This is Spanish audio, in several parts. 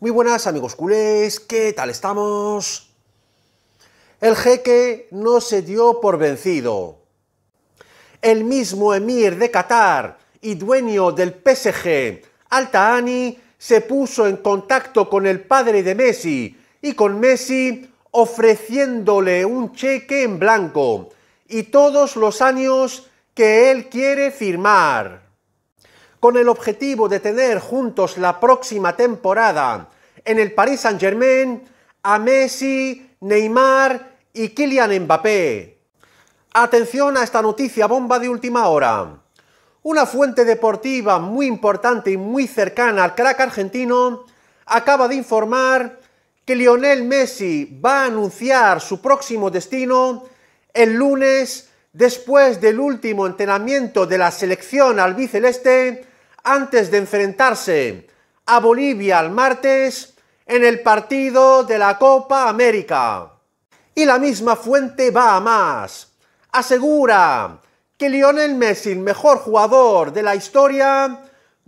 Muy buenas amigos culés, ¿qué tal estamos? El jeque no se dio por vencido. El mismo emir de Qatar y dueño del PSG, al se puso en contacto con el padre de Messi y con Messi ofreciéndole un cheque en blanco y todos los años que él quiere firmar con el objetivo de tener juntos la próxima temporada en el Paris Saint-Germain a Messi, Neymar y Kylian Mbappé. Atención a esta noticia bomba de última hora. Una fuente deportiva muy importante y muy cercana al crack argentino acaba de informar que Lionel Messi va a anunciar su próximo destino el lunes después del último entrenamiento de la selección albiceleste antes de enfrentarse a Bolivia el martes en el partido de la Copa América. Y la misma fuente va a más. Asegura que Lionel Messi, mejor jugador de la historia,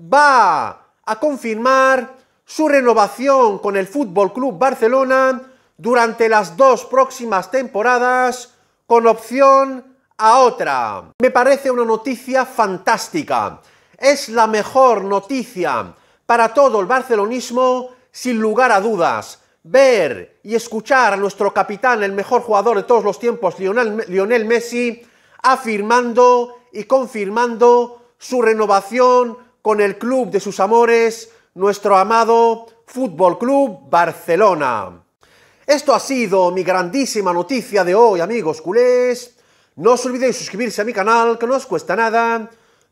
va a confirmar su renovación con el Fútbol Club Barcelona durante las dos próximas temporadas con opción a otra. Me parece una noticia fantástica es la mejor noticia para todo el barcelonismo, sin lugar a dudas. Ver y escuchar a nuestro capitán, el mejor jugador de todos los tiempos, Lionel, Messi, afirmando y confirmando su renovación con el club de sus amores, nuestro amado Fútbol Club Barcelona. Esto ha sido mi grandísima noticia de hoy, amigos culés. No os olvidéis suscribirse a mi canal, que no os cuesta nada